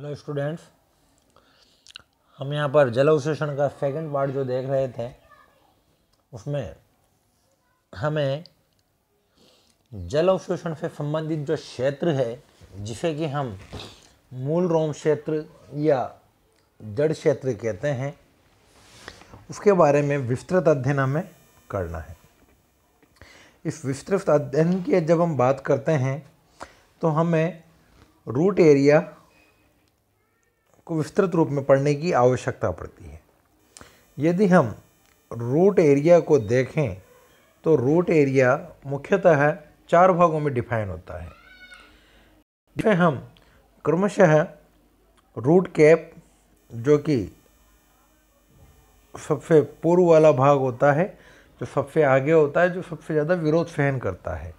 hello students हम यहाँ पर जल अवशोषण का सेकंड पार्ट जो देख रहे थे उसमें हमें जल अवशोषण से संबंधित जो क्षेत्र है जिसे कि हम मूल रोम क्षेत्र या जड़ क्षेत्र कहते हैं उसके बारे में विस्तृत अध्ययन हमें करना है इस विस्तृत अध्ययन की जब हम बात करते हैं तो हमें रूट एरिया को विस्तृत रूप में पढ़ने की आवश्यकता पड़ती है यदि हम रूट एरिया को देखें तो रूट एरिया मुख्यतः चार भागों में डिफाइन होता है जिसमें हम क्रमशः रूट कैप जो कि सबसे पूर्व वाला भाग होता है जो सबसे आगे होता है जो सबसे ज़्यादा विरोध सहन करता है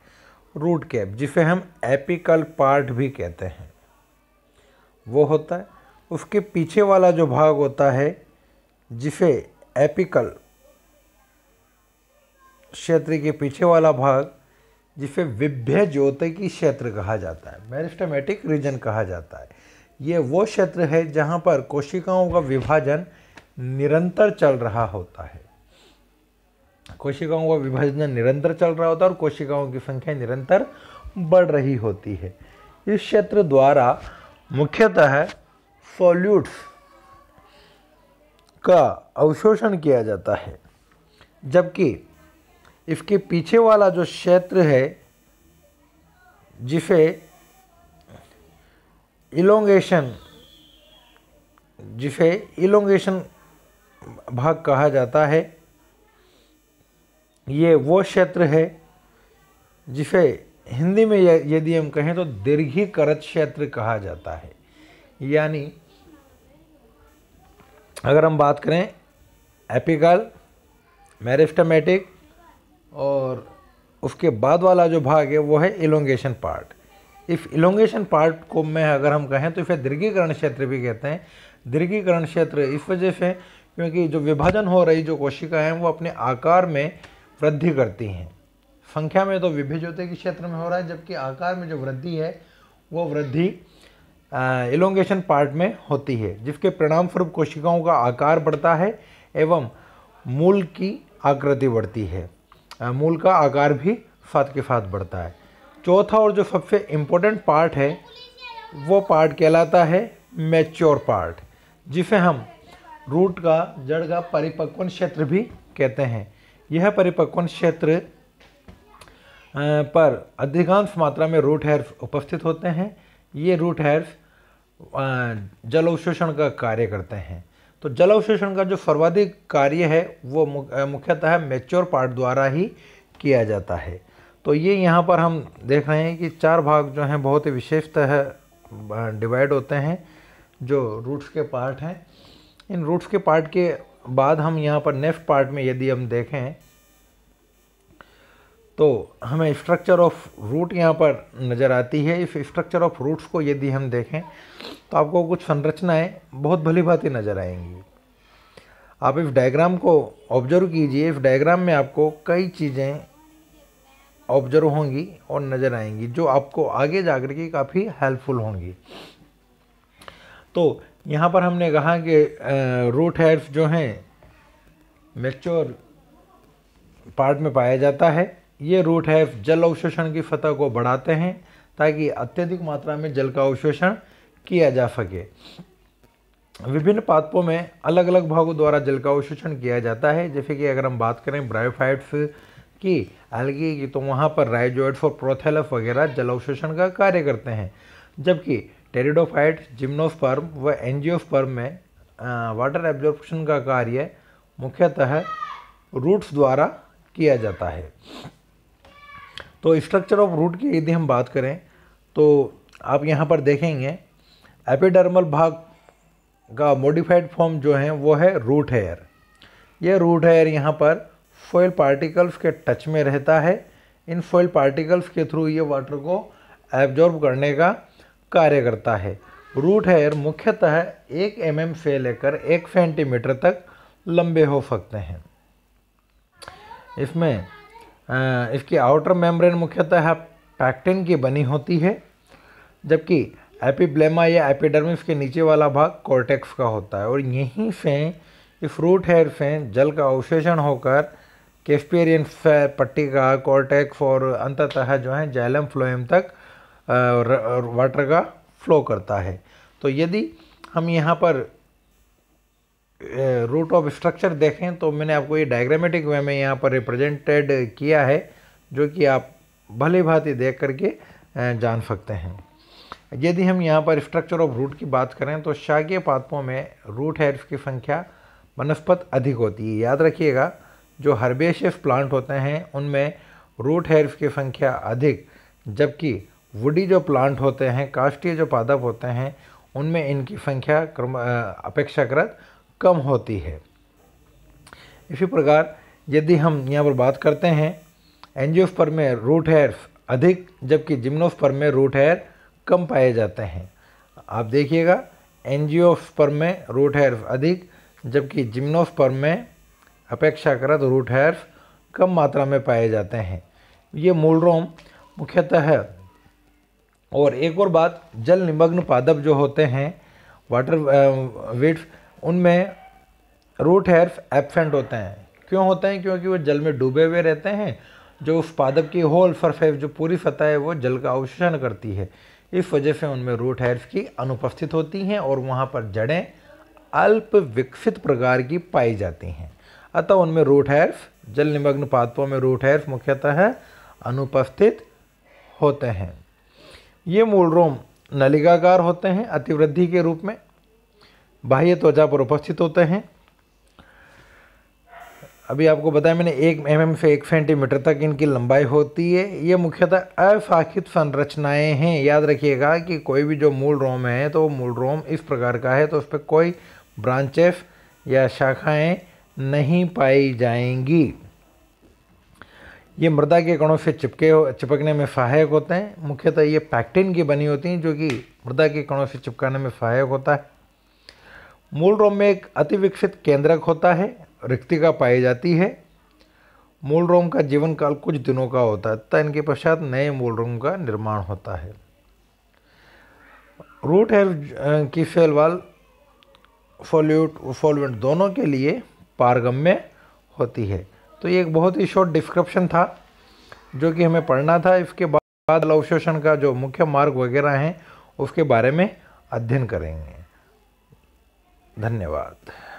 रूट कैप जिसे हम एपिकल पार्ट भी कहते हैं वो होता है उसके पीछे वाला जो भाग होता है जिसे एपिकल क्षेत्र के पीछे वाला भाग जिसे विभ्य ज्योति की क्षेत्र कहा जाता है मेरिस्टमेटिक रीजन कहा जाता है ये वो क्षेत्र है जहाँ पर कोशिकाओं का विभाजन निरंतर चल रहा होता है कोशिकाओं का विभाजन निरंतर चल रहा होता है और कोशिकाओं की संख्या निरंतर बढ़ रही होती है इस क्षेत्र द्वारा मुख्यतः सॉल्यूट्स का अवशोषण किया जाता है जबकि इसके पीछे वाला जो क्षेत्र है जिसे इलोंगेशन जिसे इलोंगेशन भाग कहा जाता है ये वो क्षेत्र है जिसे हिंदी में यदि हम कहें तो दीर्घीकृत क्षेत्र कहा जाता है यानी अगर हम बात करें एपिकल मेरिस्टमेटिक और उसके बाद वाला जो भाग है वो है इलोंगेशन पार्ट इस इलोंगेशन पार्ट को मैं अगर हम कहें तो इसे दीर्घीकरण क्षेत्र भी कहते हैं दीर्घीकरण क्षेत्र इस वजह से क्योंकि जो विभाजन हो रही जो कोशिका हैं वो अपने आकार में वृद्धि करती हैं संख्या में तो विभिज्योति के क्षेत्र में हो रहा है जबकि आकार में जो वृद्धि है वो वृद्धि इलोंगेशन पार्ट में होती है जिसके परिणाम स्वरूप कोशिकाओं का आकार बढ़ता है एवं मूल की आकृति बढ़ती है मूल का आकार भी साथ के साथ बढ़ता है चौथा और जो सबसे इम्पोर्टेंट पार्ट है वो पार्ट कहलाता है मैच्योर पार्ट जिसे हम रूट का जड़ का परिपक्वन क्षेत्र भी कहते हैं यह परिपक्वन क्षेत्र पर अधिकांश मात्रा में रूट हेयर उपस्थित होते हैं ये रूट हेयर्स जल अवशोषण का कार्य करते हैं तो जल अवशोषण का जो सर्वाधिक कार्य है वो मुख्यतः मेच्योर पार्ट द्वारा ही किया जाता है तो ये यहाँ पर हम देख रहे हैं कि चार भाग जो हैं बहुत ही विशेषतः डिवाइड होते हैं जो रूट्स के पार्ट हैं इन रूट्स के पार्ट के बाद हम यहाँ पर नेक्स्ट पार्ट में यदि हम देखें तो हमें स्ट्रक्चर ऑफ रूट यहाँ पर नज़र आती है इस स्ट्रक्चर ऑफ रूट्स को यदि हम देखें तो आपको कुछ संरचनाएं बहुत भली भांति नज़र आएंगी आप इस डायग्राम को ऑब्जर्व कीजिए इस डायग्राम में आपको कई चीज़ें ऑब्जर्व होंगी और नज़र आएंगी जो आपको आगे जा के काफ़ी हेल्पफुल होंगी तो यहाँ पर हमने कहा कि रूट हेड्स जो हैं मेच्योर पार्ट में पाया जाता है ये रूट है जल अवशोषण की सतह को बढ़ाते हैं ताकि अत्यधिक मात्रा में जल का अवशोषण किया जा सके विभिन्न पादपों में अलग अलग भागों द्वारा जल का अवशोषण किया जाता है जैसे कि अगर हम बात करें ब्रायोफाइट्स की एल्गी की तो वहाँ पर राइजोइड्स और प्रोथेलफ वगैरह जल अवशोषण का कार्य करते हैं जबकि टेरिडोफाइट जिम्नोस्पर्म व एनजियोस्पर्म में वाटर एब्जॉर्प्शन का कार्य मुख्यतः रूट्स द्वारा किया जाता है तो स्ट्रक्चर ऑफ रूट की यदि हम बात करें तो आप यहाँ पर देखेंगे एपिडर्मल भाग का मॉडिफाइड फॉर्म जो है वो है रूट हेयर यह रूट हेयर यहाँ पर फॉयल पार्टिकल्स के टच में रहता है इन फॉयल पार्टिकल्स के थ्रू ये वाटर को एब्जॉर्ब करने का कार्य करता है रूट हेयर मुख्यतः एक एम mm से लेकर एक सेंटीमीटर तक लंबे हो सकते हैं इसमें इसकी आउटर मेम्ब्रेन मुख्यतः पैक्टिन की बनी होती है जबकि एपिब्लेमा या एपिडर्मिस के नीचे वाला भाग कॉर्टेक्स का होता है और यहीं से इस रूट हेयर से जल का अवशेषण होकर केस्पेरियन का कॉर्टेक्स और अंततः जो है जैलम फ्लोएम तक वाटर का फ्लो करता है तो यदि हम यहाँ पर रूट ऑफ स्ट्रक्चर देखें तो मैंने आपको ये डायग्रामेटिक वे में यहाँ पर रिप्रेजेंटेड किया है जो कि आप भले भांति देख करके जान सकते हैं यदि हम यहाँ पर स्ट्रक्चर ऑफ रूट की बात करें तो शाकीय पादपों में रूट हेयर्स की संख्या बनस्पत अधिक होती है याद रखिएगा जो हर्बेशियस प्लांट होते हैं उनमें रूट हेयर्स की संख्या अधिक जबकि वुडी जो प्लांट होते हैं काष्टीय जो पादप होते हैं उनमें इनकी संख्या क्रम अपेक्षाकृत कम होती है इसी प्रकार यदि हम यहाँ पर बात करते हैं पर में रूट हेयर अधिक जबकि पर में रूट हेयर कम पाए जाते हैं आप देखिएगा पर में रूट हेयर अधिक जबकि पर में अपेक्षाकृत रूट हेयर कम मात्रा में पाए जाते हैं ये मूल रोम मुख्यतः है और एक और बात जल निमग्न पादप जो होते हैं वाटर वेट उनमें रूट हेयर्स एबसेंट होते हैं क्यों होते हैं क्योंकि वो जल में डूबे हुए रहते हैं जो उस पादप की होल सरफेस जो पूरी सतह है वो जल का अवशोषण करती है इस वजह से उनमें रूट हेयर्स की अनुपस्थित होती हैं और वहाँ पर जड़ें अल्प विकसित प्रकार की पाई जाती हैं अतः उनमें रूट हेयर्स जल निमग्न पादपों में रूट हेयर्स मुख्यतः अनुपस्थित होते हैं ये मूल रोम नलिकाकार होते हैं अतिवृद्धि के रूप में बाह्य त्वचा पर उपस्थित होते हैं अभी आपको बताया मैंने एक एम mm से एक सेंटीमीटर तक इनकी लंबाई होती है ये मुख्यतः अशाखित संरचनाएं हैं याद रखिएगा कि कोई भी जो मूल रोम है तो मूल रोम इस प्रकार का है तो उस पर कोई ब्रांचेस या शाखाएं नहीं पाई जाएंगी ये मृदा के कणों से चिपके चिपकने में सहायक होते हैं मुख्यतः ये पैक्टिन की बनी होती हैं जो कि मृदा के कणों से चिपकाने में सहायक होता है मूल रोम में एक विकसित केंद्रक होता है रिक्तिका पाई जाती है मूल रोम का जीवन काल कुछ दिनों का होता है तथा इनके पश्चात नए मूल रोम का निर्माण होता है रूट हेल्प की सेल वाल फॉल्यूट दोनों के लिए पारगम्य होती है तो ये एक बहुत ही शॉर्ट डिस्क्रिप्शन था जो कि हमें पढ़ना था इसके बाद अवशोषण का जो मुख्य मार्ग वगैरह हैं उसके बारे में अध्ययन करेंगे धन्यवाद